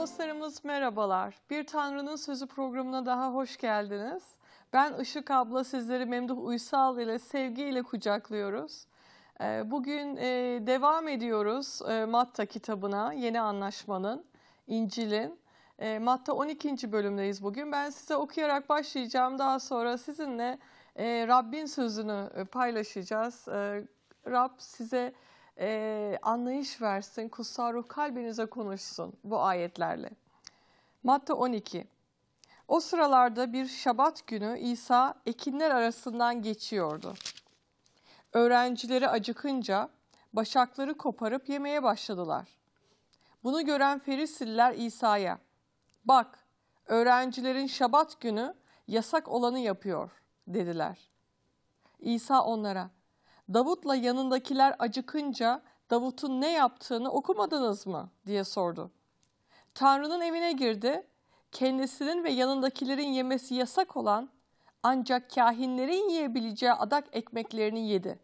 dostlarımız merhabalar. Bir Tanrı'nın Sözü programına daha hoş geldiniz. Ben Işık abla sizleri Memduh Uysal ile sevgiyle kucaklıyoruz. Ee, bugün e, devam ediyoruz e, Matta kitabına, Yeni Anlaşmanın, İncil'in. E, Matta 12. bölümdeyiz bugün. Ben size okuyarak başlayacağım. Daha sonra sizinle Rabbin sözünü paylaşacağız. Rab size e, anlayış versin, kutsal ruh kalbinize konuşsun bu ayetlerle. Matta 12 O sıralarda bir şabat günü İsa ekinler arasından geçiyordu. Öğrencileri acıkınca başakları koparıp yemeye başladılar. Bunu gören Ferisiller İsa'ya, bak öğrencilerin şabat günü yasak olanı yapıyor dediler. İsa onlara, Davut'la yanındakiler acıkınca Davut'un ne yaptığını okumadınız mı diye sordu. Tanrı'nın evine girdi. Kendisinin ve yanındakilerin yemesi yasak olan ancak kahinlerin yiyebileceği adak ekmeklerini yedi.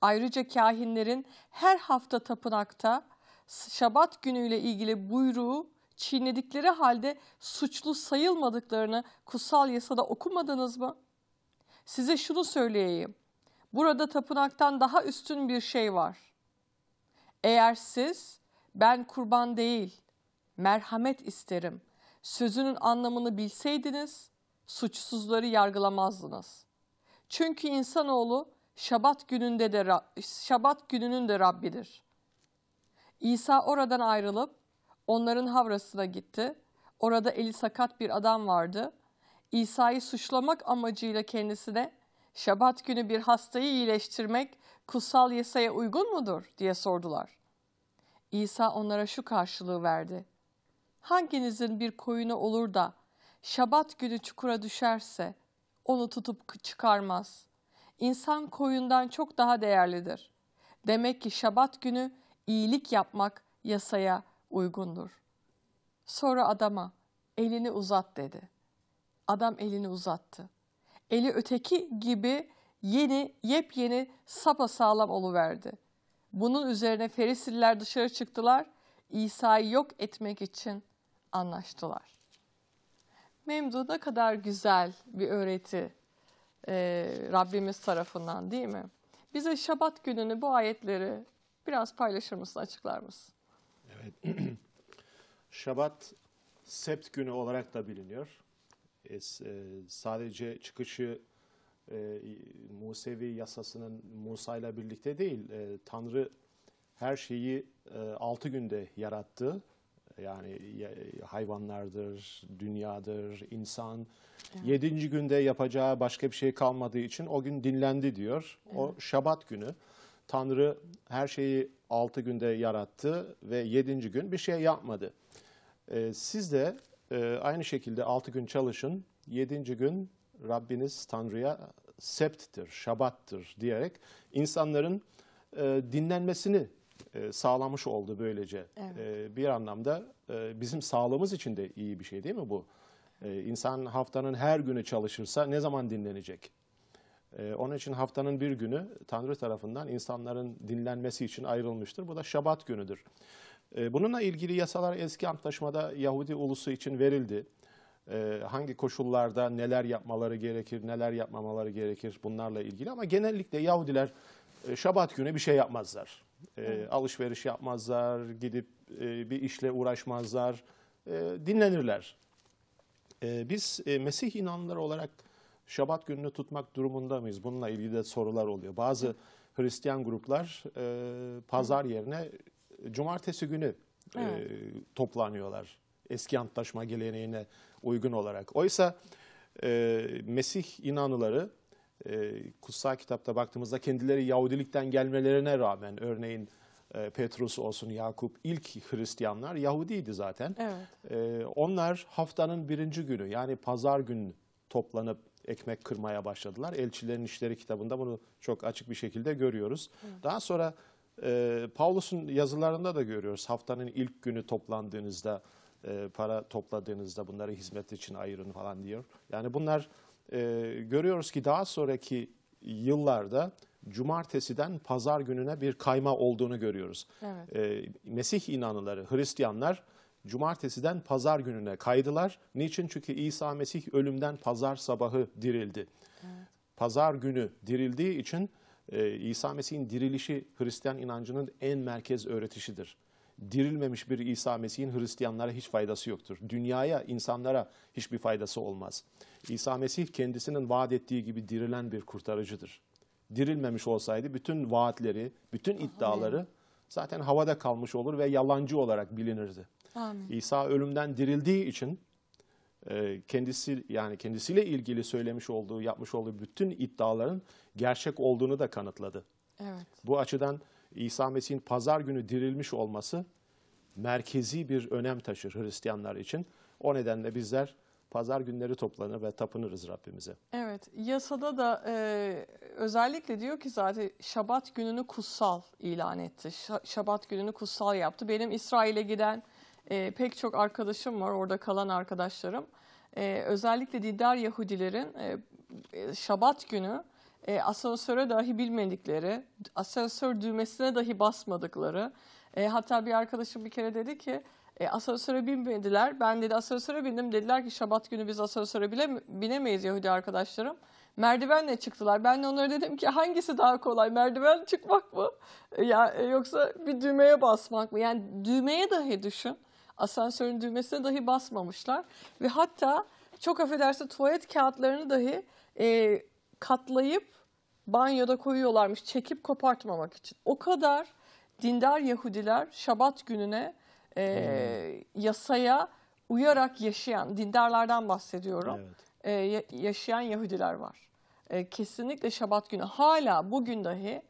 Ayrıca kahinlerin her hafta tapınakta Şabat günüyle ilgili buyruğu çiğnedikleri halde suçlu sayılmadıklarını kutsal yasada okumadınız mı? Size şunu söyleyeyim. Burada tapınaktan daha üstün bir şey var. Eğer siz ben kurban değil, merhamet isterim sözünün anlamını bilseydiniz suçsuzları yargılamazdınız. Çünkü insanoğlu Şabat gününde de Şabat gününün de Rabbidir. İsa oradan ayrılıp onların havrasına gitti. Orada eli sakat bir adam vardı. İsa'yı suçlamak amacıyla kendisine Şabat günü bir hastayı iyileştirmek kutsal yasaya uygun mudur diye sordular. İsa onlara şu karşılığı verdi. Hanginizin bir koyunu olur da şabat günü çukura düşerse onu tutup çıkarmaz. İnsan koyundan çok daha değerlidir. Demek ki şabat günü iyilik yapmak yasaya uygundur. Sonra adama elini uzat dedi. Adam elini uzattı eli öteki gibi yeni, yepyeni sapa sağlam oluverdi. Bunun üzerine Ferisiller dışarı çıktılar, İsa'yı yok etmek için anlaştılar. Memdu ne kadar güzel bir öğreti e, Rabbimiz tarafından değil mi? Bize Şabat gününü bu ayetleri biraz paylaşır mısın, açıklar mısın? Evet. Şabat sept günü olarak da biliniyor. E, sadece çıkışı e, Musevi yasasının Musa ile birlikte değil, e, Tanrı her şeyi altı günde yarattı. Yani hayvanlardır, dünyadır, insan. Evet. Yedinci günde yapacağı başka bir şey kalmadığı için o gün dinlendi diyor. Evet. O şabat günü. Tanrı her şeyi altı günde yarattı ve yedinci gün bir şey yapmadı. siz de e, aynı şekilde 6 gün çalışın, 7. gün Rabbiniz Tanrı'ya septtir, şabattır diyerek insanların e, dinlenmesini e, sağlamış oldu böylece. Evet. E, bir anlamda e, bizim sağlığımız için de iyi bir şey değil mi bu? E, insan haftanın her günü çalışırsa ne zaman dinlenecek? E, onun için haftanın bir günü Tanrı tarafından insanların dinlenmesi için ayrılmıştır. Bu da şabat günüdür. Ee, bununla ilgili yasalar eski antlaşmada Yahudi ulusu için verildi. Ee, hangi koşullarda neler yapmaları gerekir, neler yapmamaları gerekir bunlarla ilgili. Ama genellikle Yahudiler e, Şabat günü bir şey yapmazlar. Ee, alışveriş yapmazlar, gidip e, bir işle uğraşmazlar, e, dinlenirler. Biz Mesih inanlıları olarak Şabat gününü tutmak durumunda mıyız? Bununla ilgili de sorular oluyor. Bazı Hristiyan gruplar pazar yerine cumartesi günü e, evet. e, toplanıyorlar. Eski antlaşma geleneğine uygun olarak. Oysa e, Mesih inanıları e, kutsal kitapta baktığımızda kendileri Yahudilikten gelmelerine rağmen örneğin e, Petrus olsun Yakup ilk Hristiyanlar Yahudiydi zaten. Evet. E, onlar haftanın birinci günü yani pazar günü toplanıp ekmek kırmaya başladılar. Elçilerin İşleri kitabında bunu çok açık bir şekilde görüyoruz. Hı. Daha sonra e, Paulus'un yazılarında da görüyoruz. Haftanın ilk günü toplandığınızda, e, para topladığınızda bunları hizmet için ayırın falan diyor. Yani bunlar e, görüyoruz ki daha sonraki yıllarda cumartesiden pazar gününe bir kayma olduğunu görüyoruz. Evet. E, Mesih inanıları, Hristiyanlar cumartesiden pazar gününe kaydılar. Niçin? Çünkü İsa Mesih ölümden pazar sabahı dirildi. Evet. Pazar günü dirildiği için ee, İsa Mesih'in dirilişi Hristiyan inancının en merkez öğretişidir. Dirilmemiş bir İsa Mesih'in Hristiyanlara hiç faydası yoktur. Dünyaya, insanlara hiçbir faydası olmaz. İsa Mesih kendisinin vaat ettiği gibi dirilen bir kurtarıcıdır. Dirilmemiş olsaydı bütün vaatleri, bütün iddiaları zaten havada kalmış olur ve yalancı olarak bilinirdi. Amin. İsa ölümden dirildiği için ee, kendisi yani kendisiyle ilgili söylemiş olduğu, yapmış olduğu bütün iddiaların gerçek olduğunu da kanıtladı. Evet. Bu açıdan İsa Mesih'in pazar günü dirilmiş olması merkezi bir önem taşır Hristiyanlar için. O nedenle bizler pazar günleri toplanır ve tapınırız Rabbimize. Evet, yasada da e, özellikle diyor ki zaten Şabat gününü kutsal ilan etti. Şabat gününü kutsal yaptı. Benim İsrail'e giden e, pek çok arkadaşım var orada kalan arkadaşlarım. E, özellikle Didar Yahudilerin e, e, Şabat günü e, asansöre dahi bilmedikleri, asansör düğmesine dahi basmadıkları, e, hatta bir arkadaşım bir kere dedi ki e, asansöre binmediler. Ben dedi asansöre bindim. Dediler ki şabat günü biz asansöre bile, binemeyiz Yahudi arkadaşlarım. Merdivenle çıktılar. Ben de onlara dedim ki hangisi daha kolay? Merdiven çıkmak mı? Ya e, yoksa bir düğmeye basmak mı? Yani düğmeye dahi düşün. Asansörün düğmesine dahi basmamışlar. Ve hatta çok affedersin tuvalet kağıtlarını dahi e, katlayıp banyoda koyuyorlarmış çekip kopartmamak için. O kadar dindar Yahudiler Şabat gününe e, yasaya uyarak yaşayan, dindarlardan bahsediyorum, evet. e, yaşayan Yahudiler var. E, kesinlikle Şabat günü hala bugün dahi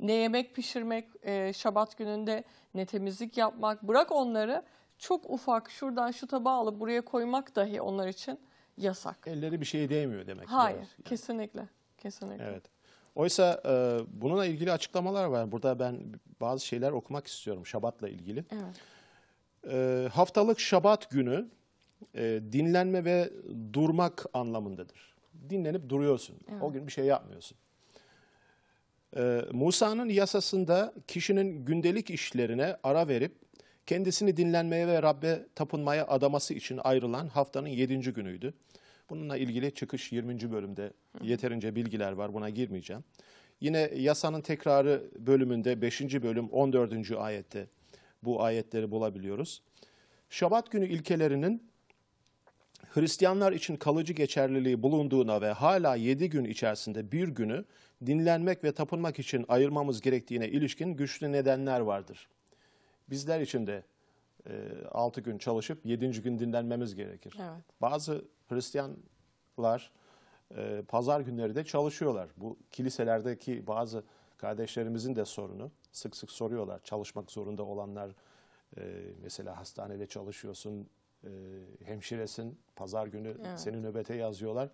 ne yemek pişirmek e, Şabat gününde ne temizlik yapmak bırak onları çok ufak şuradan şu tabağı alıp buraya koymak dahi onlar için yasak. Elleri bir şeye değmiyor demek. Hayır, yani. kesinlikle. Kesinlikle. Evet. Oysa e, bununla ilgili açıklamalar var. Burada ben bazı şeyler okumak istiyorum Şabat'la ilgili. Evet. E, haftalık Şabat günü e, dinlenme ve durmak anlamındadır. Dinlenip duruyorsun. Evet. O gün bir şey yapmıyorsun. E, Musa'nın yasasında kişinin gündelik işlerine ara verip kendisini dinlenmeye ve Rabbe tapınmaya adaması için ayrılan haftanın yedinci günüydü. Bununla ilgili çıkış 20. bölümde yeterince bilgiler var buna girmeyeceğim. Yine yasanın tekrarı bölümünde 5. bölüm 14. ayette bu ayetleri bulabiliyoruz. Şabat günü ilkelerinin Hristiyanlar için kalıcı geçerliliği bulunduğuna ve hala 7 gün içerisinde bir günü dinlenmek ve tapınmak için ayırmamız gerektiğine ilişkin güçlü nedenler vardır bizler için de 6 e, gün çalışıp 7. gün dinlenmemiz gerekir. Evet. Bazı Hristiyanlar e, pazar günleri de çalışıyorlar. Bu kiliselerdeki bazı kardeşlerimizin de sorunu. Sık sık soruyorlar. Çalışmak zorunda olanlar e, mesela hastanede çalışıyorsun, hemşiresin, pazar günü evet. seni nöbete yazıyorlar.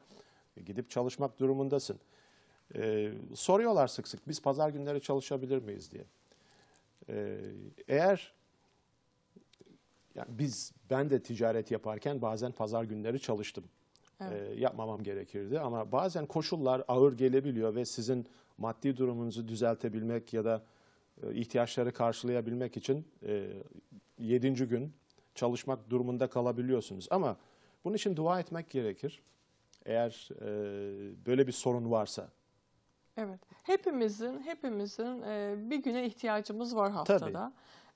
Gidip çalışmak durumundasın. Soruyorlar sık sık biz pazar günleri çalışabilir miyiz diye. Ee, eğer yani biz ben de ticaret yaparken bazen pazar günleri çalıştım. Evet. Ee, yapmamam gerekirdi ama bazen koşullar ağır gelebiliyor ve sizin maddi durumunuzu düzeltebilmek ya da e, ihtiyaçları karşılayabilmek için e, 7. gün çalışmak durumunda kalabiliyorsunuz. Ama bunun için dua etmek gerekir. Eğer e, böyle bir sorun varsa. Evet. Hepimizin hepimizin e, bir güne ihtiyacımız var haftada.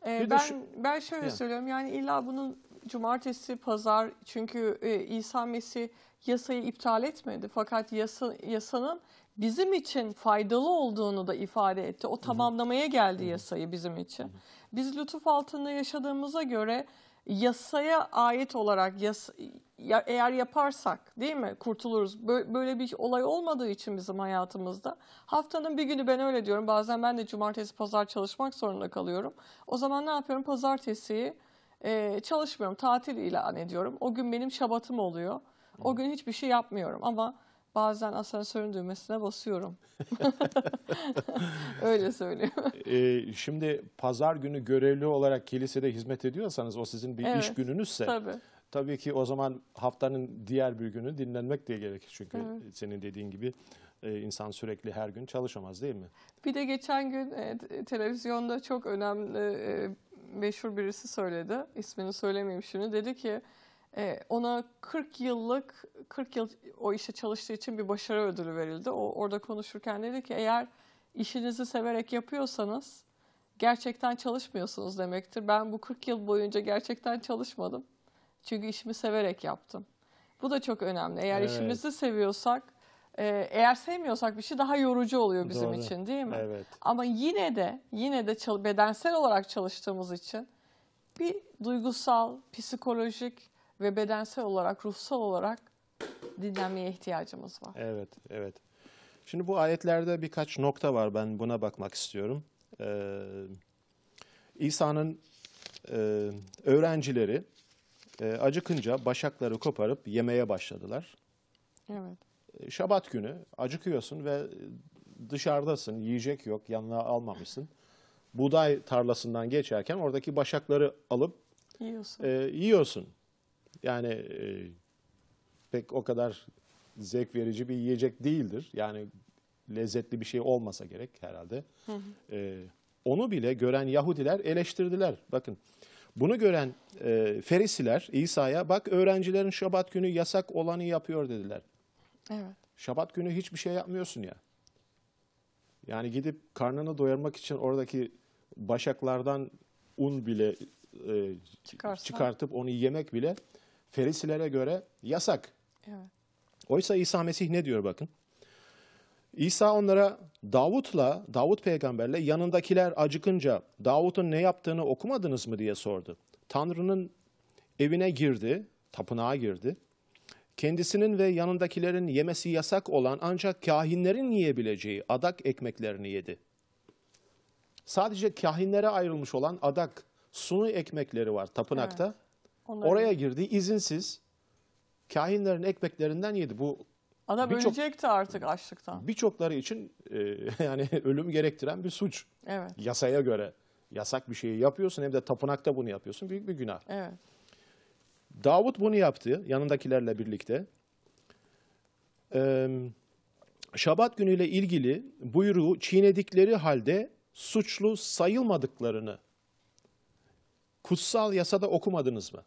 E, ben düşün... ben şöyle yani. söylüyorum yani illa bunun cumartesi, pazar çünkü e, İsa Mesih yasayı iptal etmedi fakat yasa, yasanın bizim için faydalı olduğunu da ifade etti. O tamamlamaya geldi yasayı bizim için. Biz lütuf altında yaşadığımıza göre yasaya ait olarak yas ya, eğer yaparsak değil mi kurtuluruz. Böyle, bir olay olmadığı için bizim hayatımızda. Haftanın bir günü ben öyle diyorum. Bazen ben de cumartesi pazar çalışmak zorunda kalıyorum. O zaman ne yapıyorum? Pazartesiyi e, çalışmıyorum. Tatil ilan ediyorum. O gün benim şabatım oluyor. O gün hiçbir şey yapmıyorum ama bazen asansörün düğmesine basıyorum. Öyle söylüyorum. Ee, şimdi pazar günü görevli olarak kilisede hizmet ediyorsanız o sizin bir evet, iş gününüzse tabii. tabii ki o zaman haftanın diğer bir günü dinlenmek diye gerekir. Çünkü evet. senin dediğin gibi e, insan sürekli her gün çalışamaz değil mi? Bir de geçen gün e, e, televizyonda çok önemli meşhur birisi söyledi. İsmini söylemeyeyim şimdi. Dedi ki ee, ona 40 yıllık 40 yıl o işe çalıştığı için bir başarı ödülü verildi. O orada konuşurken dedi ki eğer işinizi severek yapıyorsanız gerçekten çalışmıyorsunuz demektir. Ben bu 40 yıl boyunca gerçekten çalışmadım. Çünkü işimi severek yaptım. Bu da çok önemli. Eğer evet. işimizi seviyorsak, e, eğer sevmiyorsak bir şey daha yorucu oluyor bizim Doğru. için değil mi? Evet. Ama yine de yine de bedensel olarak çalıştığımız için bir duygusal, psikolojik ve bedensel olarak, ruhsal olarak dinlenmeye ihtiyacımız var. Evet, evet. Şimdi bu ayetlerde birkaç nokta var. Ben buna bakmak istiyorum. Ee, İsa'nın e, öğrencileri e, acıkınca başakları koparıp yemeye başladılar. Evet. E, Şabat günü acıkıyorsun ve dışarıdasın, yiyecek yok, yanına almamışsın. Buğday tarlasından geçerken oradaki başakları alıp yiyorsun. E, yiyorsun. Yani e, pek o kadar zevk verici bir yiyecek değildir. Yani lezzetli bir şey olmasa gerek herhalde. Hı hı. E, onu bile gören Yahudiler eleştirdiler. Bakın bunu gören e, Ferisiler İsa'ya bak öğrencilerin şabat günü yasak olanı yapıyor dediler. Evet. Şabat günü hiçbir şey yapmıyorsun ya. Yani gidip karnını doyurmak için oradaki başaklardan un bile e, çıkartıp onu yemek bile Ferisilere göre yasak. Evet. Oysa İsa Mesih ne diyor bakın? İsa onlara Davut'la, Davut peygamberle yanındakiler acıkınca Davut'un ne yaptığını okumadınız mı diye sordu. Tanrı'nın evine girdi, tapınağa girdi. Kendisinin ve yanındakilerin yemesi yasak olan ancak kahinlerin yiyebileceği adak ekmeklerini yedi. Sadece kahinlere ayrılmış olan adak, sunu ekmekleri var tapınakta. Evet. Onların... Oraya girdi izinsiz. Kahinlerin ekmeklerinden yedi. Bu ana bir çok, artık açlıktan. Birçokları için e, yani ölüm gerektiren bir suç. Evet. Yasaya göre yasak bir şeyi yapıyorsun hem de tapınakta bunu yapıyorsun. Büyük bir günah. Evet. Davut bunu yaptı yanındakilerle birlikte. Ee, Şabat günüyle ilgili buyruğu çiğnedikleri halde suçlu sayılmadıklarını kutsal yasada okumadınız mı?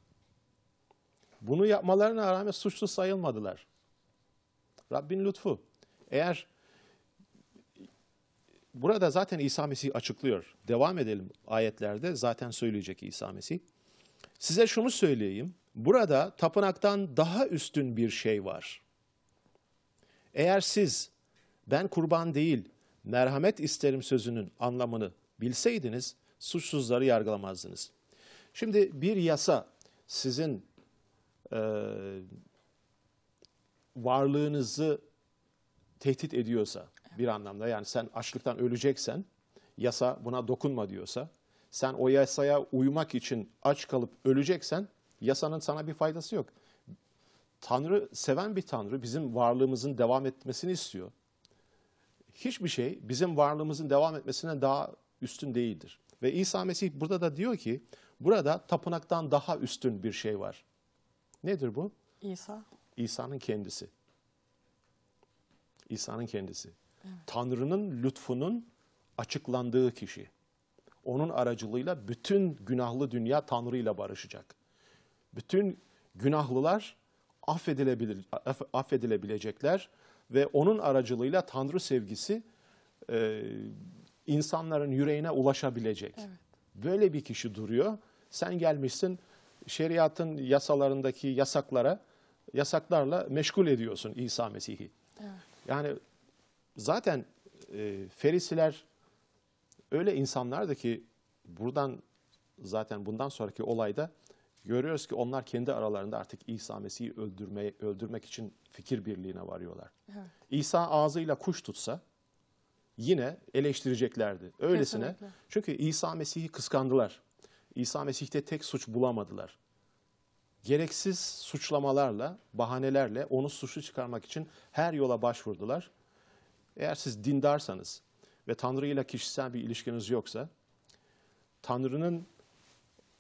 Bunu yapmalarına rağmen suçlu sayılmadılar. Rabbin lütfu. Eğer burada zaten İsa Mesih açıklıyor. Devam edelim ayetlerde zaten söyleyecek İsa Mesih. Size şunu söyleyeyim. Burada tapınaktan daha üstün bir şey var. Eğer siz ben kurban değil merhamet isterim sözünün anlamını bilseydiniz suçsuzları yargılamazdınız. Şimdi bir yasa sizin e, varlığınızı tehdit ediyorsa bir anlamda yani sen açlıktan öleceksen yasa buna dokunma diyorsa sen o yasaya uymak için aç kalıp öleceksen yasanın sana bir faydası yok. Tanrı seven bir Tanrı bizim varlığımızın devam etmesini istiyor. Hiçbir şey bizim varlığımızın devam etmesine daha üstün değildir. Ve İsa Mesih burada da diyor ki burada tapınaktan daha üstün bir şey var. Nedir bu? İsa. İsa'nın kendisi. İsa'nın kendisi. Evet. Tanrı'nın lütfunun açıklandığı kişi. Onun aracılığıyla bütün günahlı dünya Tanrı ile barışacak. Bütün günahlılar affedilebilir, affedilebilecekler ve onun aracılığıyla Tanrı sevgisi e, insanların yüreğine ulaşabilecek. Evet. Böyle bir kişi duruyor. Sen gelmişsin şeriatın yasalarındaki yasaklara, yasaklarla meşgul ediyorsun İsa Mesih'i. Evet. Yani zaten e, Ferisiler öyle insanlardı ki buradan zaten bundan sonraki olayda görüyoruz ki onlar kendi aralarında artık İsa Mesih'i öldürmeye, öldürmek için fikir birliğine varıyorlar. Evet. İsa ağzıyla kuş tutsa yine eleştireceklerdi. Öylesine Kesinlikle. çünkü İsa Mesih'i kıskandılar. İsa Mesih'te tek suç bulamadılar. Gereksiz suçlamalarla, bahanelerle onu suçlu çıkarmak için her yola başvurdular. Eğer siz dindarsanız ve Tanrı ile kişisel bir ilişkiniz yoksa, Tanrı'nın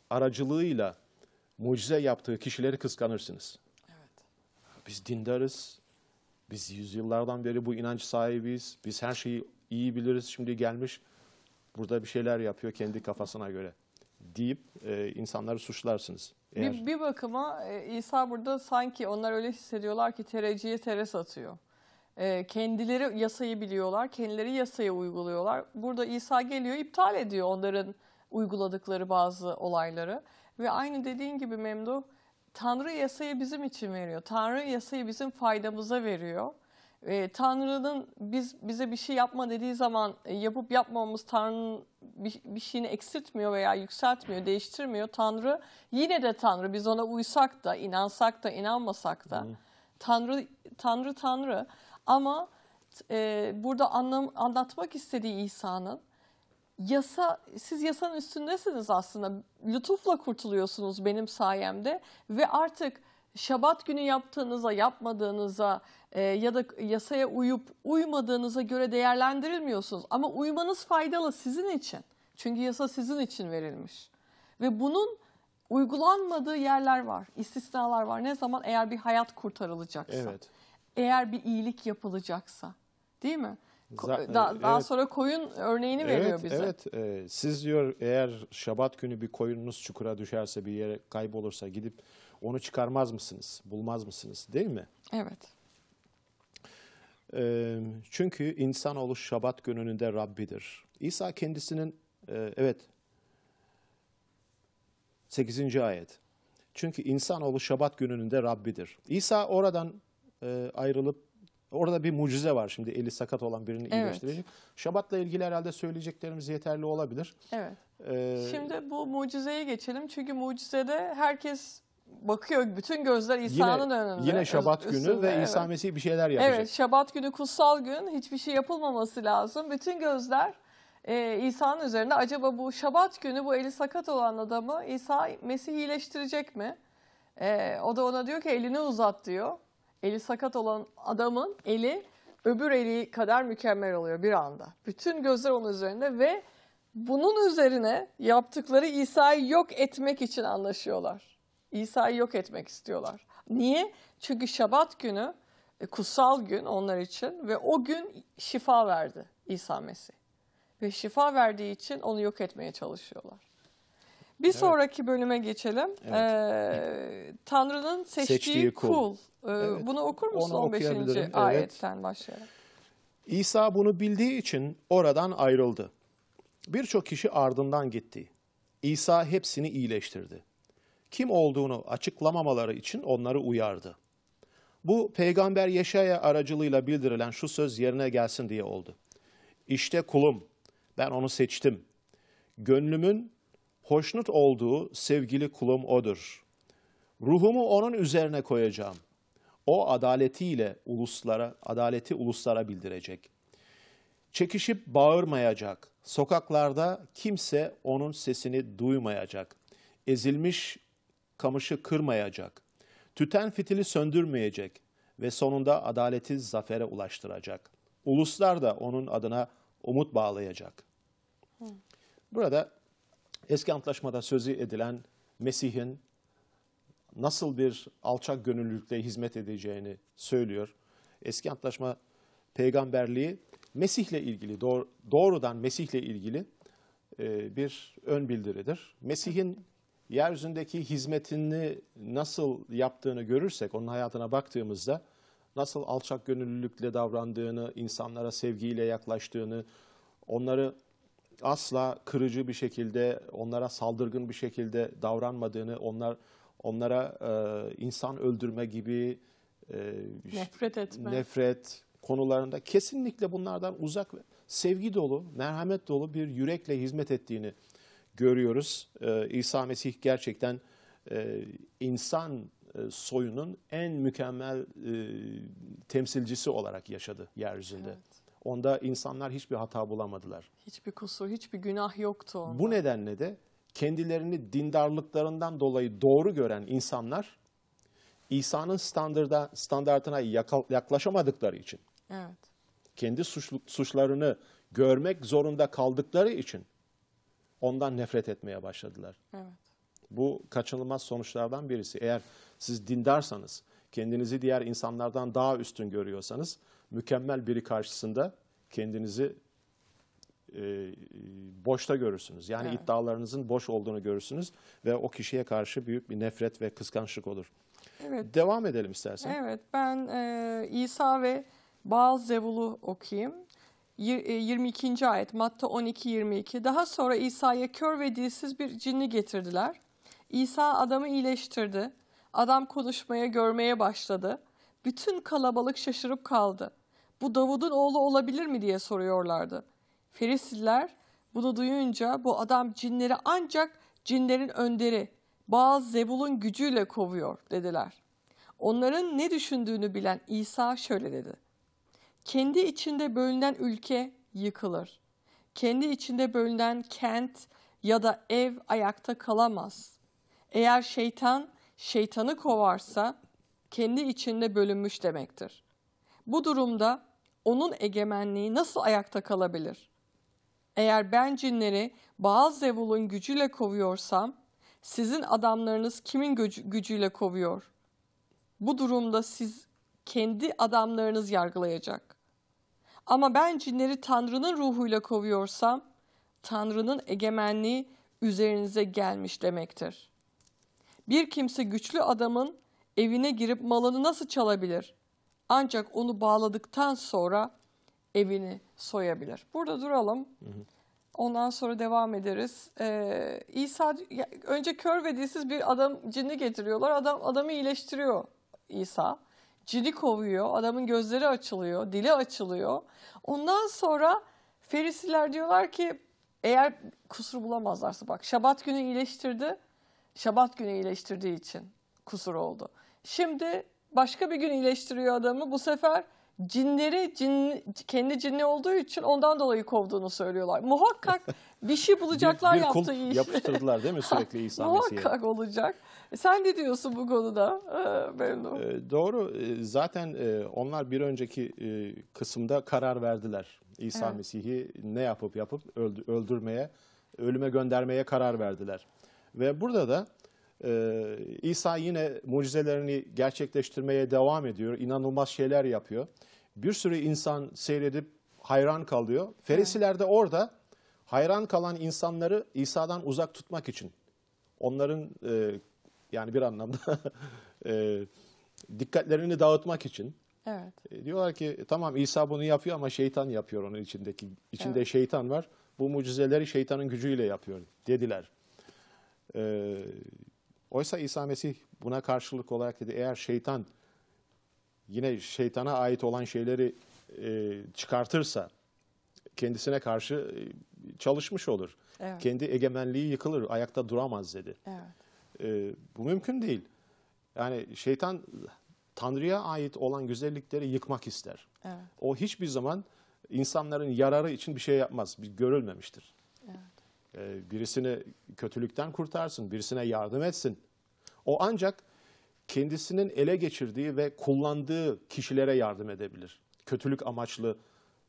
aracılığıyla mucize yaptığı kişileri kıskanırsınız. Evet. Biz dindarız, biz yüzyıllardan beri bu inanç sahibiyiz, biz her şeyi iyi biliriz, şimdi gelmiş burada bir şeyler yapıyor kendi kafasına göre deyip e, insanları suçlarsınız. Eğer... Bir, bir bakıma e, İsa burada sanki onlar öyle hissediyorlar ki tereciye tere satıyor. E, kendileri yasayı biliyorlar, kendileri yasayı uyguluyorlar. Burada İsa geliyor, iptal ediyor onların uyguladıkları bazı olayları. Ve aynı dediğin gibi Memduh, Tanrı yasayı bizim için veriyor. Tanrı yasayı bizim faydamıza veriyor. E, Tanrı'nın biz bize bir şey yapma dediği zaman e, yapıp yapmamamız Tanrı'nın bir, bir şeyini eksiltmiyor veya yükseltmiyor, değiştirmiyor. Tanrı yine de Tanrı. Biz ona uysak da, inansak da, inanmasak da. Tanrı Tanrı Tanrı ama e, burada anlam, anlatmak istediği İsa'nın yasa siz yasanın üstündesiniz aslında. Lütufla kurtuluyorsunuz benim sayemde ve artık Şabat günü yaptığınıza, yapmadığınıza e, ya da yasaya uyup uymadığınıza göre değerlendirilmiyorsunuz. Ama uymanız faydalı sizin için. Çünkü yasa sizin için verilmiş. Ve bunun uygulanmadığı yerler var, istisnalar var. Ne zaman eğer bir hayat kurtarılacaksa, evet. eğer bir iyilik yapılacaksa değil mi? Zaten, daha, evet. sonra koyun örneğini evet, veriyor bize. Evet, e, siz diyor eğer şabat günü bir koyununuz çukura düşerse, bir yere kaybolursa gidip onu çıkarmaz mısınız? Bulmaz mısınız? Değil mi? Evet. E, çünkü insanoğlu Şabat gününün de Rabbidir. İsa kendisinin, evet, 8. ayet. Çünkü insanoğlu Şabat gününün de Rabbidir. İsa oradan ayrılıp Orada bir mucize var şimdi eli sakat olan birini evet. iyileştirecek. Şabat'la ilgili herhalde söyleyeceklerimiz yeterli olabilir. Evet. Ee, şimdi bu mucizeye geçelim. Çünkü mucizede herkes bakıyor bütün gözler İsa'nın yine, önünde. Yine Şabat üstünde, günü ve evet. İsa Mesih bir şeyler yapacak. Evet Şabat günü kutsal gün hiçbir şey yapılmaması lazım. Bütün gözler e, İsa'nın üzerinde acaba bu Şabat günü bu eli sakat olan adamı İsa Mesih iyileştirecek mi? E, o da ona diyor ki elini uzat diyor. Eli sakat olan adamın eli öbür eli kadar mükemmel oluyor bir anda. Bütün gözler onun üzerinde ve bunun üzerine yaptıkları İsa'yı yok etmek için anlaşıyorlar. İsa'yı yok etmek istiyorlar. Niye? Çünkü şabat günü e, kutsal gün onlar için ve o gün şifa verdi İsa Mesih. Ve şifa verdiği için onu yok etmeye çalışıyorlar. Bir evet. sonraki bölüme geçelim. Evet. Ee, Tanrı'nın seçtiği, seçtiği kul. kul. Ee, evet. Bunu okur musun Onu 15. Evet. ayetten başlayarak? İsa bunu bildiği için oradan ayrıldı. Birçok kişi ardından gitti. İsa hepsini iyileştirdi kim olduğunu açıklamamaları için onları uyardı. Bu peygamber Yeşaya aracılığıyla bildirilen şu söz yerine gelsin diye oldu. İşte kulum, ben onu seçtim. Gönlümün hoşnut olduğu sevgili kulum odur. Ruhumu onun üzerine koyacağım. O adaletiyle uluslara, adaleti uluslara bildirecek. Çekişip bağırmayacak. Sokaklarda kimse onun sesini duymayacak. Ezilmiş kamışı kırmayacak, tüten fitili söndürmeyecek ve sonunda adaleti zafere ulaştıracak. Uluslar da onun adına umut bağlayacak. Burada eski antlaşmada sözü edilen Mesih'in nasıl bir alçak gönüllülükle hizmet edeceğini söylüyor. Eski antlaşma peygamberliği Mesih'le ilgili, doğrudan Mesih'le ilgili e, bir ön bildiridir. Mesih'in yeryüzündeki hizmetini nasıl yaptığını görürsek, onun hayatına baktığımızda nasıl alçak gönüllülükle davrandığını, insanlara sevgiyle yaklaştığını, onları asla kırıcı bir şekilde, onlara saldırgın bir şekilde davranmadığını, onlar onlara e, insan öldürme gibi e, nefret etme. Nefret konularında kesinlikle bunlardan uzak sevgi dolu, merhamet dolu bir yürekle hizmet ettiğini görüyoruz. E, İsa Mesih gerçekten e, insan e, soyunun en mükemmel e, temsilcisi olarak yaşadı yeryüzünde. Evet. Onda insanlar hiçbir hata bulamadılar. Hiçbir kusur, hiçbir günah yoktu onda. Bu nedenle de kendilerini dindarlıklarından dolayı doğru gören insanlar İsa'nın standarda standartına yaklaşamadıkları için. Evet. Kendi suçlu, suçlarını görmek zorunda kaldıkları için ondan nefret etmeye başladılar. Evet. Bu kaçınılmaz sonuçlardan birisi. Eğer siz dindarsanız, kendinizi diğer insanlardan daha üstün görüyorsanız, mükemmel biri karşısında kendinizi e, boşta görürsünüz. Yani evet. iddialarınızın boş olduğunu görürsünüz ve o kişiye karşı büyük bir nefret ve kıskançlık olur. Evet. Devam edelim istersen. Evet, ben e, İsa ve Baal Zevul'u okuyayım. 22. E, ayet Matta 12-22 daha sonra İsa'ya kör ve dilsiz bir cinni getirdiler. İsa adamı iyileştirdi. Adam konuşmaya görmeye başladı. Bütün kalabalık şaşırıp kaldı. Bu Davud'un oğlu olabilir mi diye soruyorlardı. Ferisliler bunu duyunca bu adam cinleri ancak cinlerin önderi Baal Zebul'un gücüyle kovuyor dediler. Onların ne düşündüğünü bilen İsa şöyle dedi. Kendi içinde bölünen ülke yıkılır. Kendi içinde bölünen kent ya da ev ayakta kalamaz. Eğer şeytan şeytanı kovarsa kendi içinde bölünmüş demektir. Bu durumda onun egemenliği nasıl ayakta kalabilir? Eğer ben cinleri Baal Zevul'un gücüyle kovuyorsam, sizin adamlarınız kimin gücüyle kovuyor? Bu durumda siz kendi adamlarınız yargılayacak. Ama ben cinleri Tanrı'nın ruhuyla kovuyorsam, Tanrı'nın egemenliği üzerinize gelmiş demektir. Bir kimse güçlü adamın evine girip malını nasıl çalabilir? Ancak onu bağladıktan sonra evini soyabilir. Burada duralım. Ondan sonra devam ederiz. Ee, İsa önce kör ve dilsiz bir adam cinni getiriyorlar. Adam adamı iyileştiriyor İsa cini kovuyor. Adamın gözleri açılıyor, dili açılıyor. Ondan sonra Ferisiler diyorlar ki eğer kusur bulamazlarsa bak Şabat günü iyileştirdi. Şabat günü iyileştirdiği için kusur oldu. Şimdi başka bir gün iyileştiriyor adamı. Bu sefer cinleri cin, kendi cinli olduğu için ondan dolayı kovduğunu söylüyorlar. Muhakkak bir şey bulacaklar bir, bir yaptığı iş. yapıştırdılar değil mi sürekli İsa Mesih'e? Muhakkak olacak. E, sen ne diyorsun bu konuda e, Memnun? E, doğru. E, zaten onlar bir önceki kısımda karar verdiler. İsa evet. Mesih'i ne yapıp yapıp öldürmeye, ölüme göndermeye karar verdiler. Ve burada da ee, İsa yine mucizelerini gerçekleştirmeye devam ediyor. İnanılmaz şeyler yapıyor. Bir sürü insan seyredip hayran kalıyor. Ferisiler de orada hayran kalan insanları İsa'dan uzak tutmak için onların e, yani bir anlamda e, dikkatlerini dağıtmak için evet. e, diyorlar ki tamam İsa bunu yapıyor ama şeytan yapıyor onun içindeki içinde evet. şeytan var. Bu mucizeleri şeytanın gücüyle yapıyor dediler. E, oysa İsa Mesih buna karşılık olarak dedi eğer şeytan yine şeytana ait olan şeyleri e, çıkartırsa kendisine karşı e, çalışmış olur. Evet. Kendi egemenliği yıkılır, ayakta duramaz dedi. Evet. E, bu mümkün değil. Yani şeytan Tanrı'ya ait olan güzellikleri yıkmak ister. Evet. O hiçbir zaman insanların yararı için bir şey yapmaz, bir görülmemiştir. Evet. E, birisini kötülükten kurtarsın, birisine yardım etsin. O ancak kendisinin ele geçirdiği ve kullandığı kişilere yardım edebilir. Kötülük amaçlı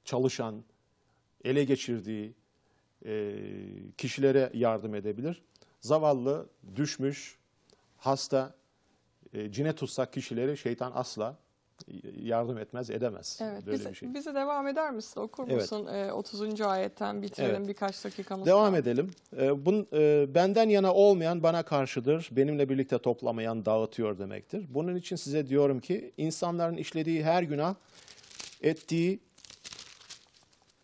çalışan, ele geçirdiği, e, kişilere yardım edebilir. Zavallı, düşmüş, hasta, e, cine tutsak kişileri şeytan asla yardım etmez, edemez. Evet, Böyle bize, bir şey. bize devam eder misin? Okur evet. musun? E, 30. ayetten bitirelim evet. birkaç dakikamız Devam var. edelim. E, bun, e, benden yana olmayan bana karşıdır, benimle birlikte toplamayan dağıtıyor demektir. Bunun için size diyorum ki insanların işlediği her günah, ettiği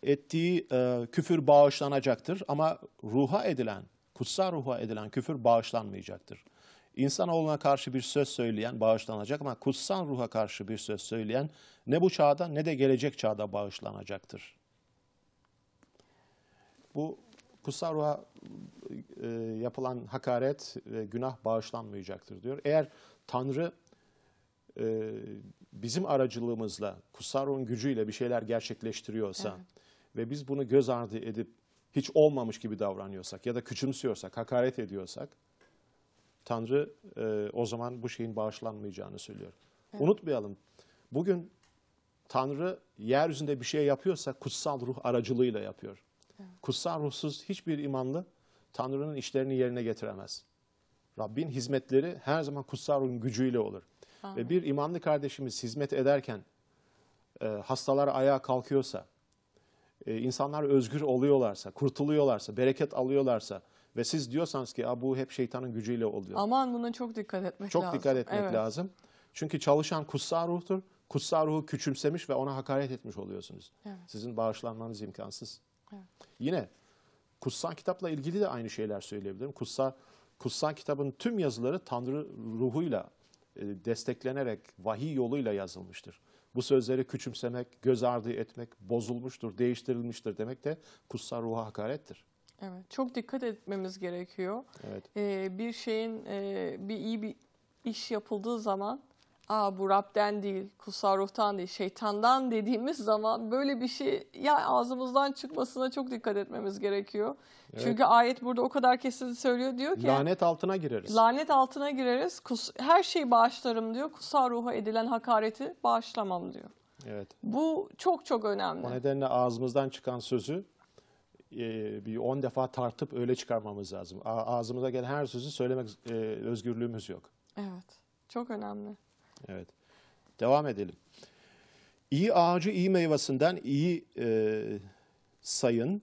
ettiği e, küfür bağışlanacaktır ama ruha edilen, kutsal ruha edilen küfür bağışlanmayacaktır. İnsanoğluna karşı bir söz söyleyen bağışlanacak ama kutsal ruha karşı bir söz söyleyen ne bu çağda ne de gelecek çağda bağışlanacaktır. Bu kutsal ruha e, yapılan hakaret ve günah bağışlanmayacaktır diyor. Eğer Tanrı e, bizim aracılığımızla, kutsal ruhun gücüyle bir şeyler gerçekleştiriyorsa, evet ve biz bunu göz ardı edip hiç olmamış gibi davranıyorsak ya da küçümsüyorsak, hakaret ediyorsak Tanrı e, o zaman bu şeyin bağışlanmayacağını söylüyor. Evet. Unutmayalım. Bugün Tanrı yeryüzünde bir şey yapıyorsa kutsal ruh aracılığıyla yapıyor. Evet. Kutsal ruhsuz hiçbir imanlı Tanrı'nın işlerini yerine getiremez. Rabbin hizmetleri her zaman kutsal ruhun gücüyle olur. Amin. Ve bir imanlı kardeşimiz hizmet ederken e, hastalar ayağa kalkıyorsa, e, insanlar özgür oluyorlarsa, kurtuluyorlarsa, bereket alıyorlarsa ve siz diyorsanız ki bu hep şeytanın gücüyle oluyor. Aman buna çok dikkat etmek çok lazım. Çok dikkat etmek evet. lazım. Çünkü çalışan kutsal ruhtur. Kutsal ruhu küçümsemiş ve ona hakaret etmiş oluyorsunuz. Evet. Sizin bağışlanmanız imkansız. Evet. Yine kutsal kitapla ilgili de aynı şeyler söyleyebilirim. Kutsal kutsal kitabın tüm yazıları Tanrı ruhuyla e, desteklenerek vahiy yoluyla yazılmıştır. Bu sözleri küçümsemek, göz ardı etmek, bozulmuştur, değiştirilmiştir demek de kutsal ruha hakarettir. Evet, çok dikkat etmemiz gerekiyor. Evet. Ee, bir şeyin e, bir iyi bir iş yapıldığı zaman Aa, bu Rab'den değil, kutsal ruhtan değil, şeytandan dediğimiz zaman böyle bir şey ya ağzımızdan çıkmasına çok dikkat etmemiz gerekiyor. Evet. Çünkü ayet burada o kadar kesin söylüyor diyor ki. Lanet altına gireriz. Lanet altına gireriz. Kus, her şeyi bağışlarım diyor. Kutsal ruha edilen hakareti bağışlamam diyor. Evet. Bu çok çok önemli. O nedenle ağzımızdan çıkan sözü e, bir 10 defa tartıp öyle çıkarmamız lazım. ağzımıza gelen her sözü söylemek e, özgürlüğümüz yok. Evet. Çok önemli. Evet. Devam edelim. İyi ağacı iyi meyvasından iyi e, sayın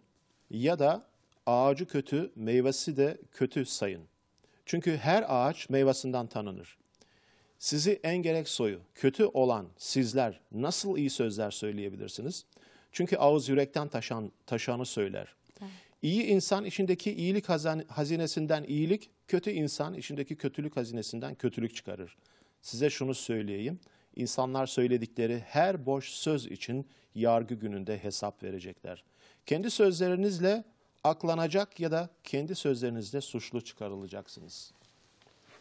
ya da ağacı kötü meyvesi de kötü sayın. Çünkü her ağaç meyvasından tanınır. Sizi en gerek soyu, kötü olan sizler nasıl iyi sözler söyleyebilirsiniz? Çünkü ağız yürekten taşan, taşanı söyler. İyi insan içindeki iyilik hazinesinden iyilik, kötü insan içindeki kötülük hazinesinden kötülük çıkarır. Size şunu söyleyeyim. İnsanlar söyledikleri her boş söz için yargı gününde hesap verecekler. Kendi sözlerinizle aklanacak ya da kendi sözlerinizle suçlu çıkarılacaksınız.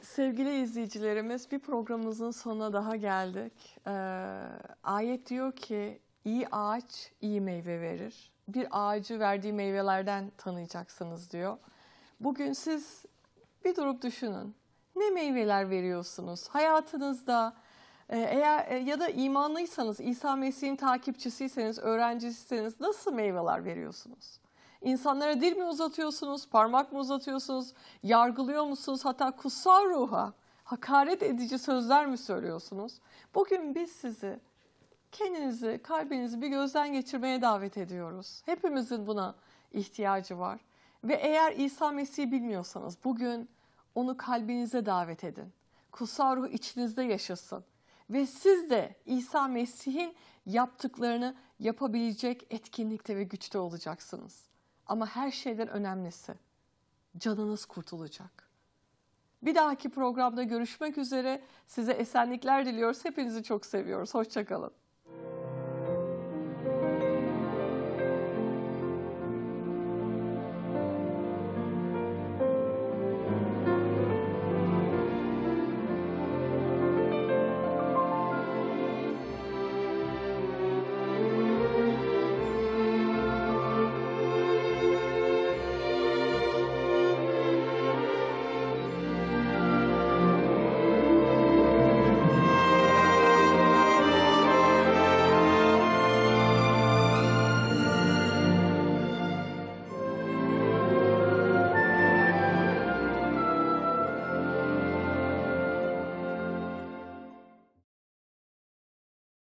Sevgili izleyicilerimiz bir programımızın sonuna daha geldik. Ee, ayet diyor ki iyi ağaç iyi meyve verir. Bir ağacı verdiği meyvelerden tanıyacaksınız diyor. Bugün siz bir durup düşünün ne meyveler veriyorsunuz? Hayatınızda ee, eğer e, ya da imanlıysanız, İsa Mesih'in takipçisiyseniz, öğrencisiyseniz nasıl meyveler veriyorsunuz? İnsanlara dil mi uzatıyorsunuz, parmak mı uzatıyorsunuz, yargılıyor musunuz? Hatta kutsal ruha hakaret edici sözler mi söylüyorsunuz? Bugün biz sizi kendinizi, kalbinizi bir gözden geçirmeye davet ediyoruz. Hepimizin buna ihtiyacı var. Ve eğer İsa Mesih'i bilmiyorsanız bugün onu kalbinize davet edin. Kutsal ruh içinizde yaşasın. Ve siz de İsa Mesih'in yaptıklarını yapabilecek etkinlikte ve güçte olacaksınız. Ama her şeyden önemlisi canınız kurtulacak. Bir dahaki programda görüşmek üzere. Size esenlikler diliyoruz. Hepinizi çok seviyoruz. Hoşçakalın.